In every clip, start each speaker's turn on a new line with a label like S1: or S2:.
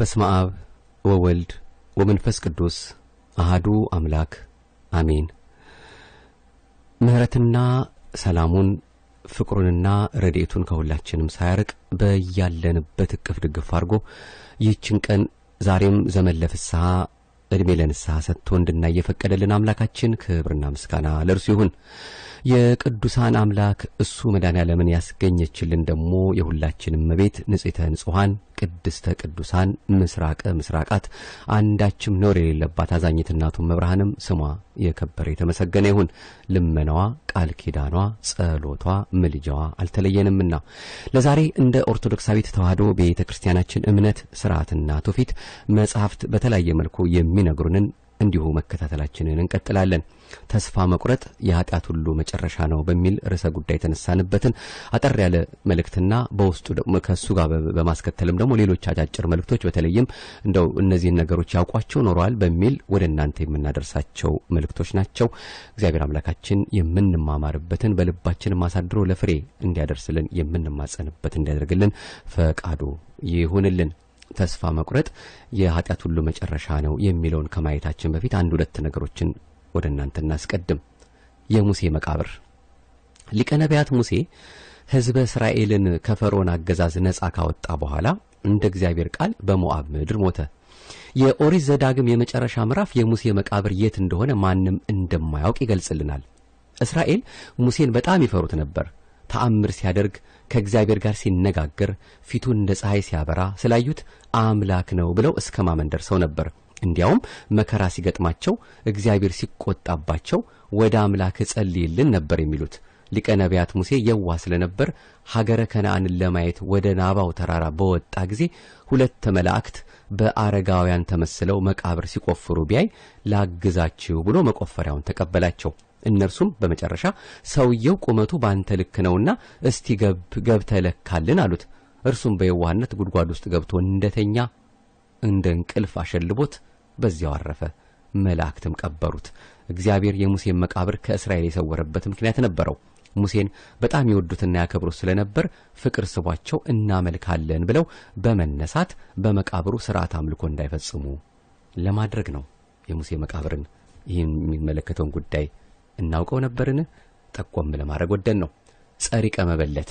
S1: በስመ አብ ወወልድ ወመንፈስ ቅዱስ አህዱ አምላክ አሜን። ምሕረትና ሰላሙን ፍቅሩንና ረድኤቱን ከሁላችንም ሳያርቅ በያለንበት እቅፍ ድግፍ አድርጎ ይህችን ቀን ዛሬም ዘመን ለፍስሐ ዕድሜ ለንስሐ ሰጥቶ እንድና የፈቀደልን አምላካችን ክብርና ምስጋና ለእርሱ ይሁን። የቅዱሳን አምላክ እሱ መድኃኔ ዓለምን ያስገኘችልን ደግሞ የሁላችንም እመቤት ንጽሕተ ንጹሐን ቅድስተ ቅዱሳን ምስራቀ ምስራቃት አንዳችም ኖር የሌለባት አዛኝት እናቱን መብርሃንም ስሟ የከበረ የተመሰገነ ይሁን። ልመናዋ፣ ቃል ኪዳኗ፣ ጸሎቷ፣ ምልጃዋ አልተለየንምና ለዛሬ እንደ ኦርቶዶክሳዊት ተዋህዶ ቤተ ክርስቲያናችን እምነት ስርዓትና ትውፊት መጽሐፍት በተለያየ መልኩ የሚነግሩንን እንዲሁ መከታተላችንን እንቀጥላለን። ተስፋ መቁረጥ የኃጢአት ሁሉ መጨረሻ ነው በሚል ርዕሰ ጉዳይ የተነሳንበትን አጠር ያለ መልእክትና በውስጡ ደግሞ ከእሱ ጋር በማስከተልም ደግሞ ሌሎች አጫጭር መልእክቶች በተለይም እንደው እነዚህን ነገሮች ያውቋቸው ኖረዋል በሚል ወደ እናንተ የምናደርሳቸው መልእክቶች ናቸው። እግዚአብሔር አምላካችን የምንማማርበትን በልባችንም አሳድሮ ለፍሬ እንዲያደርስልን የምንማጸንበት እንዲያደርግልን ፈቃዱ ይሁንልን። ተስፋ መቁረጥ የኃጢአት ሁሉ መጨረሻ ነው የሚለውን ከማየታችን በፊት አንድ ሁለት ነገሮችን ወደ እናንተ እናስቀድም። የሙሴ መቃብር ሊቀ ነቢያት ሙሴ ህዝበ እስራኤልን ከፈርዖን አገዛዝ ነጻ ካወጣ በኋላ እንደ እግዚአብሔር ቃል በሞዓብ ምድር ሞተ። የኦሪዝ ዘዳግም የመጨረሻ ምዕራፍ የሙሴ መቃብር የት እንደሆነ ማንም እንደማያውቅ ይገልጽልናል። እስራኤል ሙሴን በጣም ይፈሩት ነበር። ተአምር ሲያደርግ ከእግዚአብሔር ጋር ሲነጋገር ፊቱን እንደ ፀሐይ ሲያበራ ስላዩት አምላክ ነው ብለው እስከ ማመን ደርሰው ነበር። እንዲያውም መከራ ሲገጥማቸው እግዚአብሔር ሲቆጣባቸው ወደ አምላክ ጸልይልን ነበር የሚሉት። ሊቀ ነቢያት ሙሴ የዋ ስለነበር ሀገረ ከነአንን ለማየት ወደ ናባው ተራራ በወጣ ጊዜ ሁለት መላእክት በአረጋውያን ተመስለው መቃብር ሲቆፍሩ ቢያይ ላግዛችሁ ብሎ መቆፈሪያውን ተቀበላቸው። እነርሱም በመጨረሻ ሰውየው ቁመቱ ባንተ ልክ ነውና እስቲ ገብተ ለካልን አሉት። እርሱም በየዋህነት ጉድጓድ ውስጥ ገብቶ እንደተኛ እንደ እንቅልፍ አሸልቦት በዚያው አረፈ። መላእክትም ቀበሩት። እግዚአብሔር የሙሴን መቃብር ከእስራኤል የሰወረበት ምክንያት ነበረው። ሙሴን በጣም ይወዱትና ያከብሩት ስለነበር ፍቅር ስቧቸው እናመልካለን ብለው በመነሳት በመቃብሩ ስርዓት አምልኮ እንዳይፈጽሙ ለማድረግ ነው የሙሴ መቃብርን ይህን የሚመለከተውን ጉዳይ እናውቀው ነበርን? ጠቆም ለማድረግ ወደን ነው። ጸሪቀ መበለት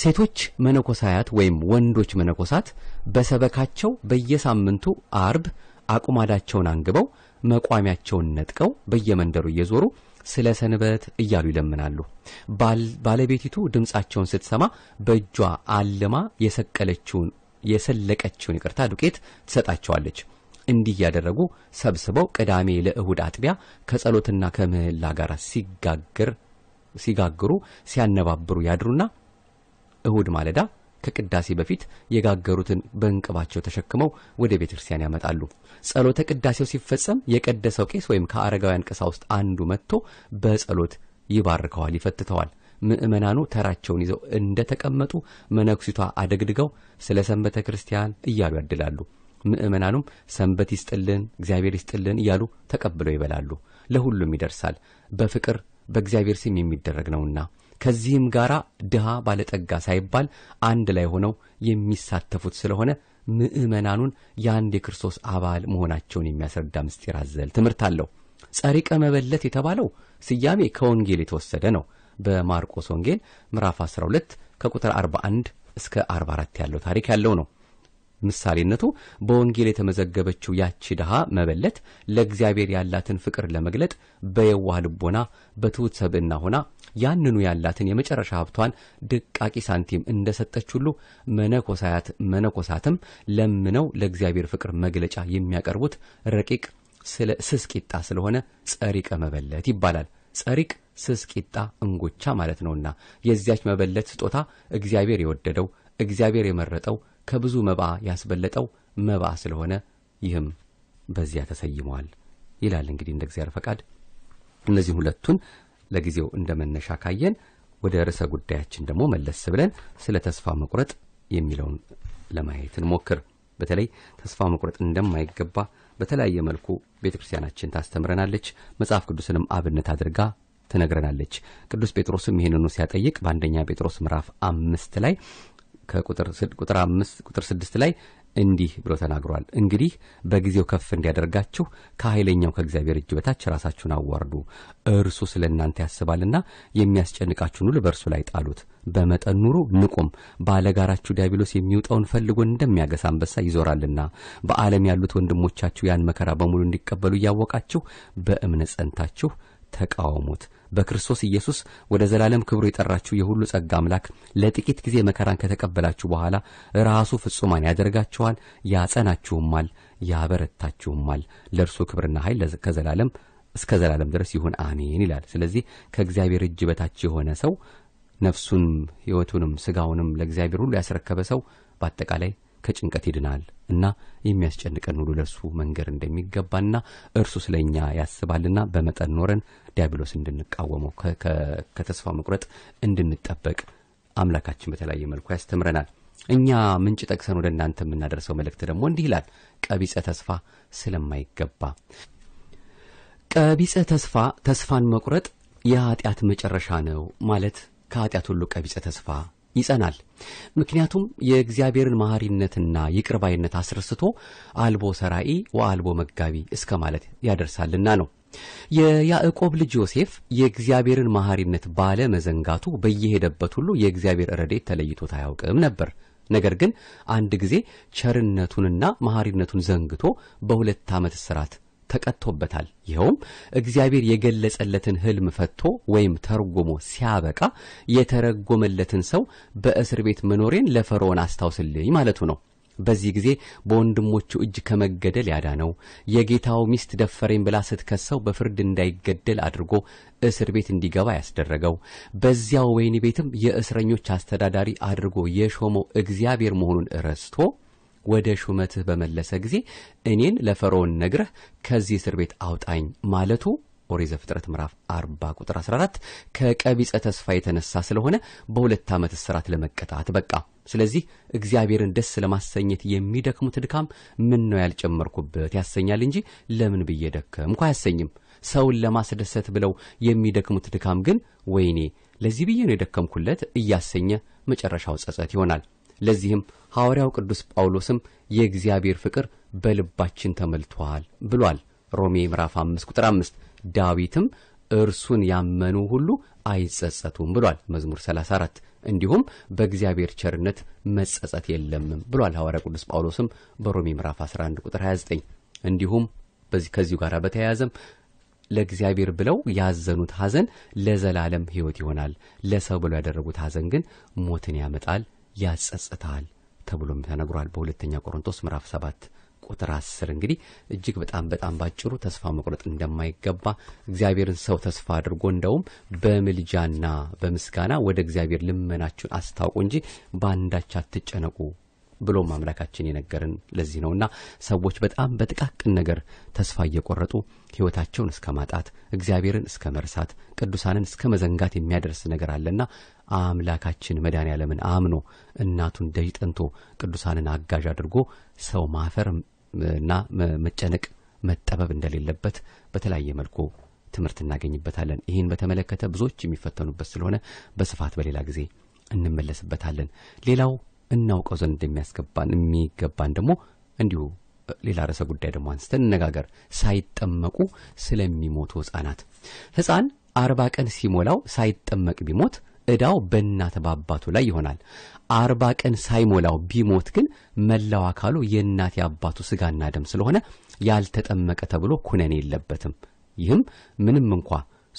S1: ሴቶች መነኮሳያት ወይም ወንዶች መነኮሳት በሰበካቸው በየሳምንቱ አርብ አቁማዳቸውን አንግበው መቋሚያቸውን ነጥቀው በየመንደሩ እየዞሩ ስለ ሰንበት እያሉ ይለምናሉ። ባለቤቲቱ ድምፃቸውን ስትሰማ በእጇ አልማ የሰቀለችውን የሰለቀችውን ይቅርታ ዱቄት ትሰጣቸዋለች። እንዲህ ያደረጉ ሰብስበው ቅዳሜ ለእሁድ አጥቢያ ከጸሎትና ከምህላ ጋር ሲጋግር ሲጋግሩ ሲያነባብሩ ያድሩና እሁድ ማለዳ ከቅዳሴ በፊት የጋገሩትን በእንቅባቸው ተሸክመው ወደ ቤተ ክርስቲያን ያመጣሉ። ጸሎተ ቅዳሴው ሲፈጸም የቀደሰው ቄስ ወይም ከአረጋውያን ቀሳውስት አንዱ መጥቶ በጸሎት ይባርከዋል፣ ይፈትተዋል። ምእመናኑ ተራቸውን ይዘው እንደተቀመጡ መነኩሲቷ አደግድገው ስለ ሰንበተ ክርስቲያን እያሉ ያድላሉ። ምእመናኑም ሰንበት ይስጥልን፣ እግዚአብሔር ይስጥልን እያሉ ተቀብለው ይበላሉ። ለሁሉም ይደርሳል። በፍቅር በእግዚአብሔር ስም የሚደረግ ነውና ከዚህም ጋር ድሃ ባለጠጋ ሳይባል አንድ ላይ ሆነው የሚሳተፉት ስለሆነ ምእመናኑን የአንድ የክርስቶስ አባል መሆናቸውን የሚያስረዳ ምስጢር አዘል ትምህርት አለው። ጸሪቀ መበለት የተባለው ስያሜ ከወንጌል የተወሰደ ነው። በማርቆስ ወንጌል ምዕራፍ 12 ከቁጥር 41 እስከ 44 ያለው ታሪክ ያለው ነው። ምሳሌነቱ በወንጌል የተመዘገበችው ያቺ ድሃ መበለት ለእግዚአብሔር ያላትን ፍቅር ለመግለጥ በየዋህ ልቦና በትውት ሰብዕና ሆና ያንኑ ያላትን የመጨረሻ ሀብቷን ድቃቂ ሳንቲም እንደሰጠች ሁሉ መነኮሳያት መነኮሳትም ለምነው ለእግዚአብሔር ፍቅር መግለጫ የሚያቀርቡት ረቂቅ ስስቂጣ ስለሆነ ጸሪቀ መበለት ይባላል። ጸሪቅ ስስቂጣ እንጎቻ ማለት ነውና የዚያች መበለት ስጦታ እግዚአብሔር የወደደው እግዚአብሔር የመረጠው ከብዙ መባ ያስበለጠው መባ ስለሆነ ይህም በዚያ ተሰይመዋል ይላል። እንግዲህ እንደ እግዚአብሔር ፈቃድ እነዚህ ሁለቱን ለጊዜው እንደ መነሻ ካየን ወደ ርዕሰ ጉዳያችን ደግሞ መለስ ብለን ስለ ተስፋ መቁረጥ የሚለውን ለማየት እንሞክር። በተለይ ተስፋ መቁረጥ እንደማይገባ በተለያየ መልኩ ቤተ ክርስቲያናችን ታስተምረናለች። መጽሐፍ ቅዱስንም አብነት አድርጋ ትነግረናለች። ቅዱስ ጴጥሮስም ይህንኑ ሲያጠይቅ በአንደኛ ጴጥሮስ ምዕራፍ አምስት ላይ ከቁጥር አምስት ቁጥር ስድስት ላይ እንዲህ ብሎ ተናግሯል። እንግዲህ በጊዜው ከፍ እንዲያደርጋችሁ ከኃይለኛው ከእግዚአብሔር እጅ በታች ራሳችሁን አዋርዱ፣ እርሱ ስለ እናንተ ያስባልና የሚያስጨንቃችሁን ሁሉ በእርሱ ላይ ጣሉት። በመጠን ኑሩ፣ ንቁም። ባለጋራችሁ ዲያብሎስ የሚውጠውን ፈልጎ እንደሚያገሳ አንበሳ ይዞራልና። በዓለም ያሉት ወንድሞቻችሁ ያን መከራ በሙሉ እንዲቀበሉ እያወቃችሁ በእምነት ጸንታችሁ ተቃወሙት። በክርስቶስ ኢየሱስ ወደ ዘላለም ክብሩ የጠራችሁ የሁሉ ጸጋ አምላክ ለጥቂት ጊዜ መከራን ከተቀበላችሁ በኋላ ራሱ ፍጹማን ያደርጋችኋል፣ ያጸናችሁማል፣ ያበረታችሁማል። ለእርሱ ክብርና ኃይል ከዘላለም እስከ ዘላለም ድረስ ይሁን አሜን ይላል። ስለዚህ ከእግዚአብሔር እጅ በታች የሆነ ሰው ነፍሱንም ሕይወቱንም ስጋውንም ለእግዚአብሔር ሁሉ ያስረከበ ሰው በአጠቃላይ ከጭንቀት ይድናል እና የሚያስጨንቀን ሁሉ ለእርሱ መንገር እንደሚገባና እርሱ ስለ እኛ ያስባልና በመጠን ኖረን ዲያብሎስ እንድንቃወመው ከተስፋ መቁረጥ እንድንጠበቅ አምላካችን በተለያየ መልኩ ያስተምረናል። እኛ ምንጭ ጠቅሰን ወደ እናንተ የምናደርሰው መልእክት ደግሞ እንዲህ ይላል፣ ቀቢጸ ተስፋ ስለማይገባ። ቀቢጸ ተስፋ ተስፋን መቁረጥ የኃጢአት መጨረሻ ነው ማለት ከኃጢአት ሁሉ ቀቢጸ ተስፋ ይጸናል። ምክንያቱም የእግዚአብሔርን መሐሪነትና ይቅርባይነት አስረስቶ አልቦ ሰራኢ ወአልቦ መጋቢ እስከ ማለት ያደርሳልና ነው። የያዕቆብ ልጅ ዮሴፍ የእግዚአብሔርን መሐሪነት ባለ መዘንጋቱ በየሄደበት ሁሉ የእግዚአብሔር ረዴት ተለይቶት አያውቅም ነበር። ነገር ግን አንድ ጊዜ ቸርነቱንና መሐሪነቱን ዘንግቶ በሁለት ዓመት እስራት ተቀጥቶበታል። ይኸውም እግዚአብሔር የገለጸለትን ሕልም ፈቶ ወይም ተርጉሞ ሲያበቃ የተረጎመለትን ሰው በእስር ቤት መኖሬን ለፈርዖን አስታውስልኝ ማለቱ ነው። በዚህ ጊዜ በወንድሞቹ እጅ ከመገደል ያዳነው የጌታው ሚስት ደፈረኝ ብላ ስትከሰው በፍርድ እንዳይገደል አድርጎ እስር ቤት እንዲገባ ያስደረገው በዚያው ወህኒ ቤትም የእስረኞች አስተዳዳሪ አድርጎ የሾመው እግዚአብሔር መሆኑን ረስቶ ወደ ሹመትህ በመለሰ ጊዜ እኔን ለፈርዖን ነግረህ ከዚህ እስር ቤት አውጣኝ ማለቱ ኦሪት ዘፍጥረት ምዕራፍ 40 ቁጥር 14 ከቀቢጸ ተስፋ የተነሳ ስለሆነ በሁለት ዓመት እስራት ለመቀጣት በቃ። ስለዚህ እግዚአብሔርን ደስ ለማሰኘት የሚደክሙት ድካም ምን ነው ያልጨመርኩበት ያሰኛል እንጂ ለምን ብዬ ደከምኩ አያሰኝም። ሰውን ለማስደሰት ብለው የሚደክሙት ድካም ግን ወይኔ ለዚህ ብዬ ነው የደከምኩለት እያሰኘ መጨረሻው ጸጸት ይሆናል። ለዚህም ሐዋርያው ቅዱስ ጳውሎስም የእግዚአብሔር ፍቅር በልባችን ተሞልቷል ብሏል። ሮሜ ምዕራፍ 5 ቁጥር 5 ዳዊትም እርሱን ያመኑ ሁሉ አይጸጸቱም ብሏል። መዝሙር 34 እንዲሁም በእግዚአብሔር ቸርነት መጸጸት የለምም ብሏል ሐዋርያ ቅዱስ ጳውሎስም በሮሜ ምዕራፍ 11 ቁጥር 29 እንዲሁም ከዚሁ ጋር በተያያዘም ለእግዚአብሔር ብለው ያዘኑት ሐዘን ለዘላለም ሕይወት ይሆናል። ለሰው ብለው ያደረጉት ሐዘን ግን ሞትን ያመጣል ያጸጽታል ተብሎም ተነግሯል። በሁለተኛ ቆሮንቶስ ምዕራፍ ሰባት ቁጥር አስር እንግዲህ እጅግ በጣም በጣም ባጭሩ ተስፋ መቁረጥ እንደማይገባ እግዚአብሔርን ሰው ተስፋ አድርጎ እንደውም በምልጃና በምስጋና ወደ እግዚአብሔር ልመናችሁን አስታውቁ እንጂ በአንዳች አትጨነቁ ብሎ አምላካችን የነገርን ለዚህ ነውና ሰዎች በጣም በጥቃቅን ነገር ተስፋ እየቆረጡ ሕይወታቸውን እስከ ማጣት፣ እግዚአብሔርን እስከ መርሳት፣ ቅዱሳንን እስከ መዘንጋት የሚያደርስ ነገር አለና አምላካችን መዳን ያለምን አምኖ እናቱን ደጅ ጠንቶ ቅዱሳንን አጋዥ አድርጎ ሰው ማፈር እና መጨነቅ መጠበብ እንደሌለበት በተለያየ መልኩ ትምህርት እናገኝበታለን። ይህን በተመለከተ ብዙዎች የሚፈተኑበት ስለሆነ በስፋት በሌላ ጊዜ እንመለስበታለን። ሌላው እናውቀው ዘንድ የሚያስገባን የሚገባን ደግሞ እንዲሁ ሌላ ርዕሰ ጉዳይ ደግሞ አንስተን እነጋገር ሳይጠመቁ ስለሚሞቱ ህጻናት ህፃን አርባ ቀን ሲሞላው ሳይጠመቅ ቢሞት እዳው በእናት በአባቱ ላይ ይሆናል። አርባ ቀን ሳይሞላው ቢሞት ግን መላው አካሉ የእናት የአባቱ ስጋና ደም ስለሆነ ያልተጠመቀ ተብሎ ኩነኔ የለበትም። ይህም ምንም እንኳ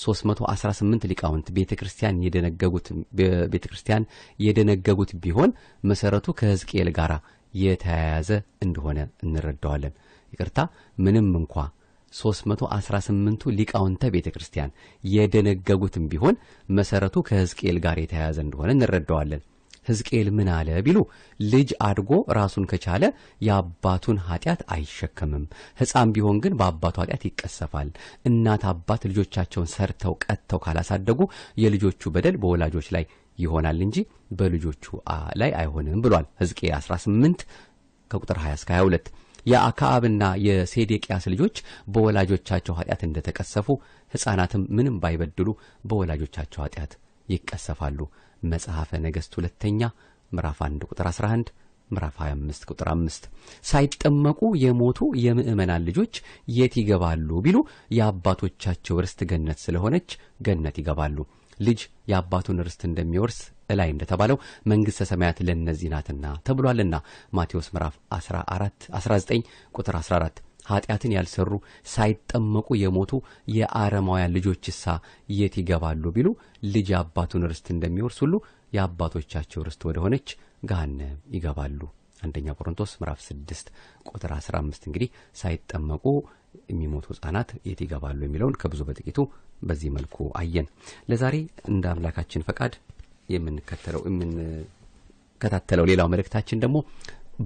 S1: 318 ሊቃውንት ቤተ ክርስቲያን የደነገጉት ቤተ ክርስቲያን የደነገጉት ቢሆን መሰረቱ ከሕዝቅኤል ጋር የተያያዘ እንደሆነ እንረዳዋለን። ይቅርታ ምንም እንኳ 318ቱ ሊቃውንተ ቤተ ክርስቲያን የደነገጉትም ቢሆን መሰረቱ ከሕዝቅኤል ጋር የተያያዘ እንደሆነ እንረዳዋለን። ህዝቅኤል ምን አለ ቢሉ ልጅ አድጎ ራሱን ከቻለ የአባቱን ኃጢአት አይሸከምም። ሕፃን ቢሆን ግን በአባቱ ኃጢአት ይቀሰፋል። እናት አባት ልጆቻቸውን ሰርተው ቀጥተው ካላሳደጉ የልጆቹ በደል በወላጆች ላይ ይሆናል እንጂ በልጆቹ ላይ አይሆንም ብሏል። ህዝቅኤል 18 ከቁጥር 20 እስከ 22 የአክዓብና የሴዴቅያስ ልጆች በወላጆቻቸው ኃጢአት እንደተቀሰፉ ሕፃናትም ምንም ባይበድሉ በወላጆቻቸው ኃጢአት ይቀሰፋሉ። መጽሐፈ ነገሥት ሁለተኛ ምዕራፍ 1 ቁጥር 11 ምዕራፍ 25 ቁጥር 5 ሳይጠመቁ የሞቱ የምእመናን ልጆች የት ይገባሉ ቢሉ የአባቶቻቸው ርስት ገነት ስለሆነች ገነት ይገባሉ። ልጅ የአባቱን ርስት እንደሚወርስ እላይ እንደተባለው መንግሥተ ሰማያት ለእነዚህ ናትና ተብሏልና ማቴዎስ ምዕራፍ 14 19 ቁጥር 14 ኃጢአትን ያልሰሩ ሳይጠመቁ የሞቱ የአረማውያን ልጆችሳ የት ይገባሉ ቢሉ ልጅ አባቱን ርስት እንደሚወርስ ሁሉ የአባቶቻቸው ርስት ወደ ሆነች ገሃነም ይገባሉ። አንደኛ ቆሮንቶስ ምዕራፍ 6 ቁጥር 15 እንግዲህ ሳይጠመቁ የሚሞቱ ህጻናት የት ይገባሉ የሚለውን ከብዙ በጥቂቱ በዚህ መልኩ አየን። ለዛሬ እንደ አምላካችን ፈቃድ የምንከተለው የምንከታተለው ሌላው መልእክታችን ደግሞ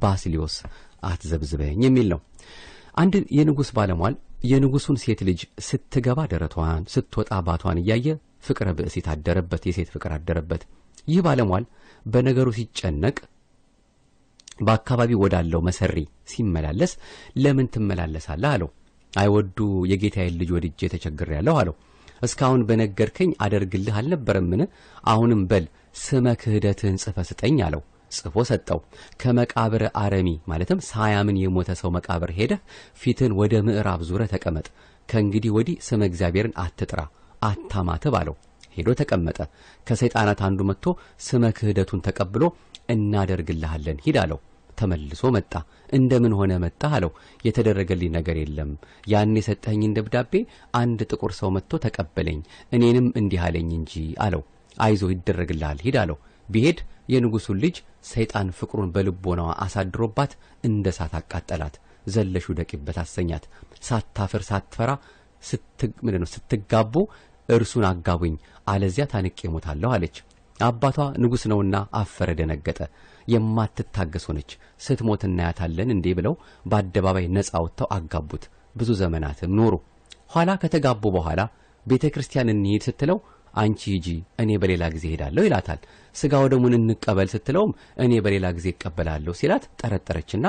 S1: ባስሊዮስ አትዘብዝበኝ የሚል ነው። አንድ የንጉሥ ባለሟል የንጉሡን ሴት ልጅ ስትገባ ደረቷን ስትወጣ አባቷን እያየ ፍቅረ ብእሲት አደረበት፣ የሴት ፍቅር አደረበት። ይህ ባለሟል በነገሩ ሲጨነቅ በአካባቢው ወዳለው መሰሪ ሲመላለስ ለምን ትመላለሳለህ አለው። አይወዱ የጌታዬን ልጅ ወድጄ ያለሁ አለው። እስካሁን በነገርከኝ አደርግልህ አልነበረምን? አሁንም በል ስመ ክህደትህን ጽፈ ስጠኝ አለው። ጽፎ ሰጠው። ከመቃብር አረሚ ማለትም ሳያምን የሞተ ሰው መቃብር ሄደህ ፊትን ወደ ምዕራብ ዙረ ተቀመጥ፣ ከእንግዲህ ወዲህ ስመ እግዚአብሔርን አትጥራ አታማትብ አለው። ሄዶ ተቀመጠ። ከሰይጣናት አንዱ መጥቶ ስመ ክህደቱን ተቀብሎ እናደርግልሃለን ሂድ አለው። ተመልሶ መጣ። እንደምን ሆነ መጣህ አለው። የተደረገልኝ ነገር የለም። ያን የሰጠኝን ደብዳቤ አንድ ጥቁር ሰው መጥቶ ተቀበለኝ፣ እኔንም እንዲህ አለኝ እንጂ አለው። አይዞ ይደረግልሃል ሂድ አለው። ቢሄድ የንጉሡን ልጅ ሰይጣን ፍቅሩን በልቦናዋ አሳድሮባት እንደ ሳት አቃጠላት። ዘለሽ ውደቂበት አሰኛት። ሳታፍር ሳትፈራ ምንድን ነው ስትጋቡ እርሱን አጋቡኝ፣ አለዚያ ታንቄ እሞታለሁ አለች። አባቷ ንጉሥ ነውና አፈረ፣ ደነገጠ። የማትታገስ ሆነች። ስትሞት እናያታለን እንዴ ብለው በአደባባይ ነፃ ወጥተው አጋቡት። ብዙ ዘመናትም ኖሩ። ኋላ ከተጋቡ በኋላ ቤተ ክርስቲያን እንሂድ ስትለው አንቺ ሂጂ እኔ በሌላ ጊዜ ሄዳለሁ ይላታል። ስጋው ደሙን እንቀበል ስትለውም እኔ በሌላ ጊዜ እቀበላለሁ ሲላት ጠረጠረችና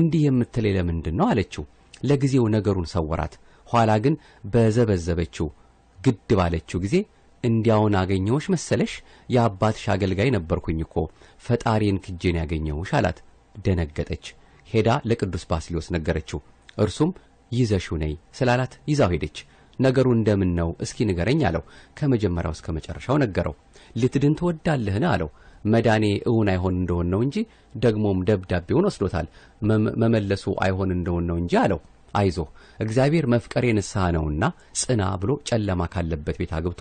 S1: እንዲህ የምትለይ ለምንድን ነው አለችው። ለጊዜው ነገሩን ሰወራት። ኋላ ግን በዘበዘበችው ግድ ባለችው ጊዜ እንዲያውን አገኘውሽ መሰለሽ የአባትሽ አገልጋይ ነበርኩኝ እኮ ፈጣሪን ክጄን ያገኘውሽ አላት። ደነገጠች። ሄዳ ለቅዱስ ባስሊዮስ ነገረችው። እርሱም ይዘሽው ነይ ስላላት ይዛው ሄደች። ነገሩ እንደምን ነው እስኪ ንገረኝ አለው። ከመጀመሪያው እስከ መጨረሻው ነገረው። ልትድን ትወዳለህን አለው። መዳኔ እውን አይሆን እንደሆን ነው እንጂ ደግሞም ደብዳቤውን ወስዶታል መመለሱ አይሆን እንደሆን ነው እንጂ አለው። አይዞ እግዚአብሔር መፍቀሬ ንስሐ ነውና ጽና ብሎ ጨለማ ካለበት ቤት አግብቶ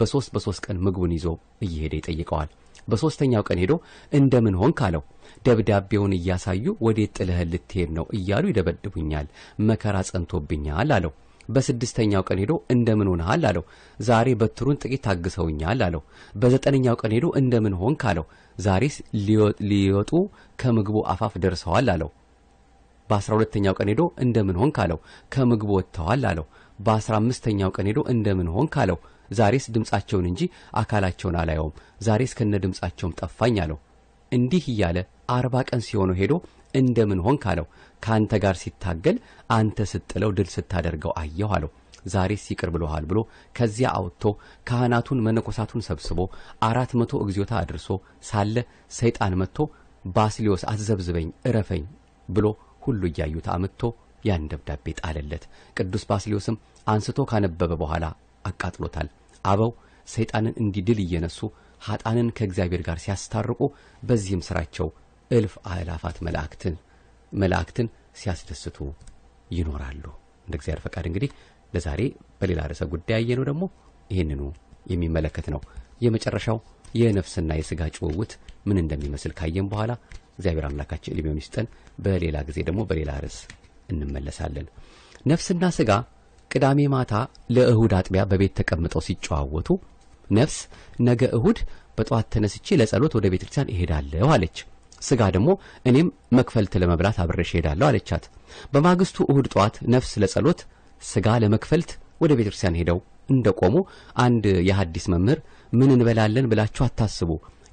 S1: በሶስት በሶስት ቀን ምግቡን ይዞ እየሄደ ይጠይቀዋል። በሶስተኛው ቀን ሄዶ እንደምን ሆንክ አለው። ደብዳቤውን እያሳዩ ወዴት ጥለህን ልትሄድ ነው እያሉ ይደበድቡኛል፣ መከራ ጸንቶብኛል አለው። በስድስተኛው ቀን ሄዶ እንደምን ሆነሃል አለው። ዛሬ በትሩን ጥቂት ታግሰውኛል አለው። በዘጠነኛው ቀን ሄዶ እንደምን ሆንክ አለው። ዛሬስ ሊወጡ ከምግቡ አፋፍ ደርሰዋል አለው። በአስራ ሁለተኛው ቀን ሄዶ እንደምን ሆንክ አለው። ከምግቡ ወጥተዋል አለው። በአስራ አምስተኛው ቀን ሄዶ እንደምን ሆንክ አለው። ዛሬስ ድምፃቸውን እንጂ አካላቸውን አላየውም። ዛሬስ ከነ ድምፃቸውም ጠፋኝ አለው። እንዲህ እያለ አርባ ቀን ሲሆነው ሄዶ እንደምን ሆንክ አለው። ከአንተ ጋር ሲታገል አንተ ስትጥለው ድል ስታደርገው አየሁ አለው። ዛሬስ ይቅር ብሎሃል ብሎ ከዚያ አውጥቶ ካህናቱን መነኮሳቱን ሰብስቦ አራት መቶ እግዚኦታ አድርሶ ሳለ ሰይጣን መጥቶ ባስሊዮስ አዘብዝበኝ እረፈኝ ብሎ ሁሉ እያዩት አምጥቶ ያን ደብዳቤ ጣለለት። ቅዱስ ባስሊዮስም አንስቶ ካነበበ በኋላ አቃጥሎታል። አበው ሰይጣንን እንዲህ ድል እየነሱ ኀጣንን ከእግዚአብሔር ጋር ሲያስታርቁ በዚህም ሥራቸው እልፍ አእላፋት መላእክትን መላእክትን ሲያስደስቱ ይኖራሉ። እንደ እግዚአብሔር ፈቃድ እንግዲህ ለዛሬ በሌላ ርዕሰ ጉዳይ ያየነው ደግሞ ይህንኑ የሚመለከት ነው። የመጨረሻው የነፍስና የስጋ ጭውውት ምን እንደሚመስል ካየን በኋላ እግዚአብሔር አምላካችን ዕድሜውን ሚስጠን በሌላ ጊዜ ደግሞ በሌላ ርዕስ እንመለሳለን። ነፍስና ስጋ ቅዳሜ ማታ ለእሁድ አጥቢያ በቤት ተቀምጠው ሲጨዋወቱ ነፍስ ነገ እሁድ በጠዋት ተነስቼ ለጸሎት ወደ ቤተ ክርስቲያን እሄዳለሁ አለች። ስጋ ደግሞ እኔም መክፈልት ለመብላት አብረሽ ሄዳለሁ አለቻት። በማግስቱ እሁድ ጠዋት ነፍስ ለጸሎት ስጋ ለመክፈልት ወደ ቤተ ክርስቲያን ሄደው እንደ ቆሙ አንድ የሐዲስ መምህር ምን እንበላለን ብላችሁ አታስቡ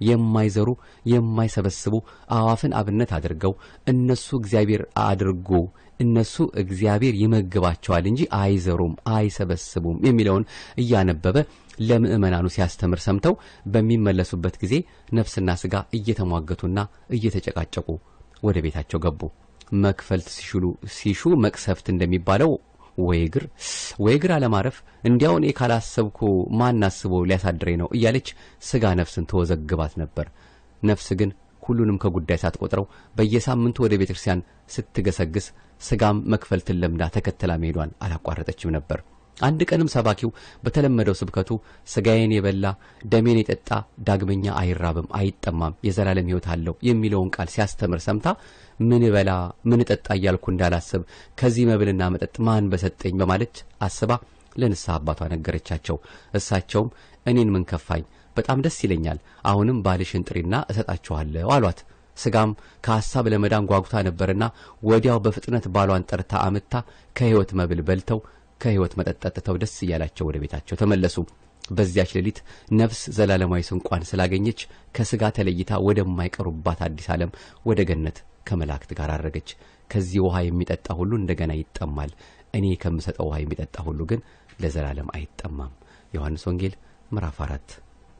S1: የማይዘሩ የማይሰበስቡ አዋፍን አብነት አድርገው እነሱ እግዚአብሔር አድርጎ እነሱ እግዚአብሔር ይመግባቸዋል እንጂ አይዘሩም አይሰበስቡም የሚለውን እያነበበ ለምእመናኑ ሲያስተምር ሰምተው በሚመለሱበት ጊዜ ነፍስና ስጋ እየተሟገቱና እየተጨቃጨቁ ወደ ቤታቸው ገቡ። ሲሹሉ ሲሹ መቅሰፍት እንደሚባለው ወይ ግር ወይ አለማረፍ እንዲያው እኔ ካላሰብኩ ማን አስቦ ሊያሳድረኝ ነው እያለች ስጋ ነፍስን ተወዘግባት ነበር። ነፍስ ግን ሁሉንም ከጉዳይ ሳትቆጥረው በየሳምንቱ ወደ ቤተ ክርስቲያን ስትገሰግስ ስጋም መክፈልትን ለምዳ ተከትላ መሄዷን አላቋረጠችም ነበር። አንድ ቀንም ሰባኪው በተለመደው ስብከቱ ስጋዬን የበላ ደሜን የጠጣ ዳግመኛ አይራብም፣ አይጠማም፣ የዘላለም ህይወት አለው የሚለውን ቃል ሲያስተምር ሰምታ ምን በላ ምን ጠጣ እያልኩ እንዳላስብ ከዚህ መብልና መጠጥ ማን በሰጠኝ በማለች አስባ ለንስሐ አባቷ ነገረቻቸው። እሳቸውም እኔን ምን ከፋኝ፣ በጣም ደስ ይለኛል። አሁንም ባልሽን ጥሪና እሰጣችኋለሁ አሏት። ስጋም ከሐሳብ ለመዳን ጓጉታ ነበርና ወዲያው በፍጥነት ባሏን ጠርታ አምታ ከሕይወት መብል በልተው ከህይወት መጠጥ ጠጥተው ደስ እያላቸው ወደ ቤታቸው ተመለሱ። በዚያች ሌሊት ነፍስ ዘላለማዊ ስንቋን ስላገኘች ከስጋ ተለይታ ወደማይቀሩባት አዲስ ዓለም ወደ ገነት ከመላእክት ጋር አረገች። ከዚህ ውሃ የሚጠጣ ሁሉ እንደገና ይጠማል፣ እኔ ከምሰጠው ውሃ የሚጠጣ ሁሉ ግን ለዘላለም አይጠማም። ዮሐንስ ወንጌል ምዕራፍ 4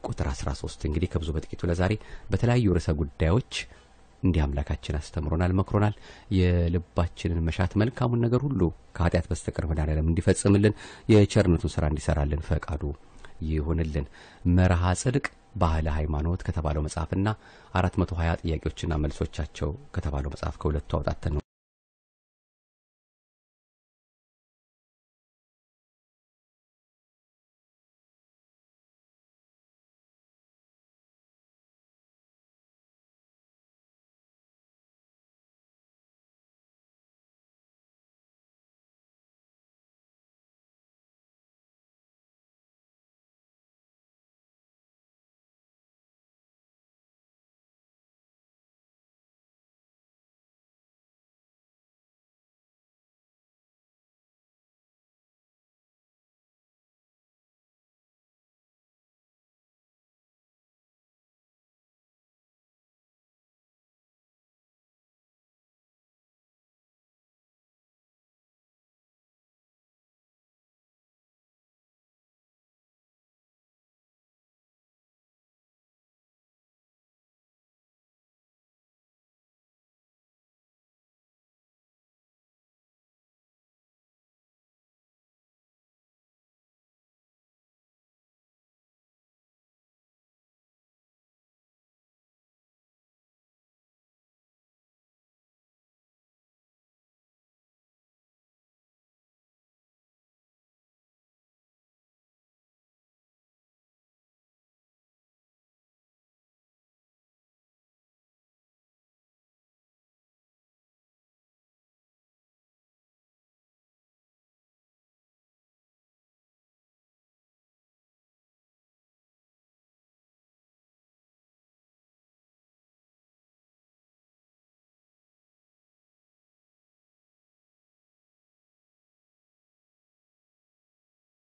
S1: ቁጥር 13። እንግዲህ ከብዙ በጥቂቱ ለዛሬ በተለያዩ ርዕሰ ጉዳዮች እንዲህ አምላካችን አስተምሮናል፣ መክሮናል። የልባችንን መሻት መልካሙን ነገር ሁሉ ከኃጢአት በስተቀር መድኃኔዓለም እንዲፈጽምልን የቸርነቱን ስራ እንዲሰራልን ፈቃዱ ይሁንልን መርሃ ጽድቅ ባህለ ሃይማኖት ከተባለው መጽሐፍና አራት መቶ ሀያ ጥያቄዎችና መልሶቻቸው ከተባለው መጽሐፍ ከሁለቱ አውጣተን ነው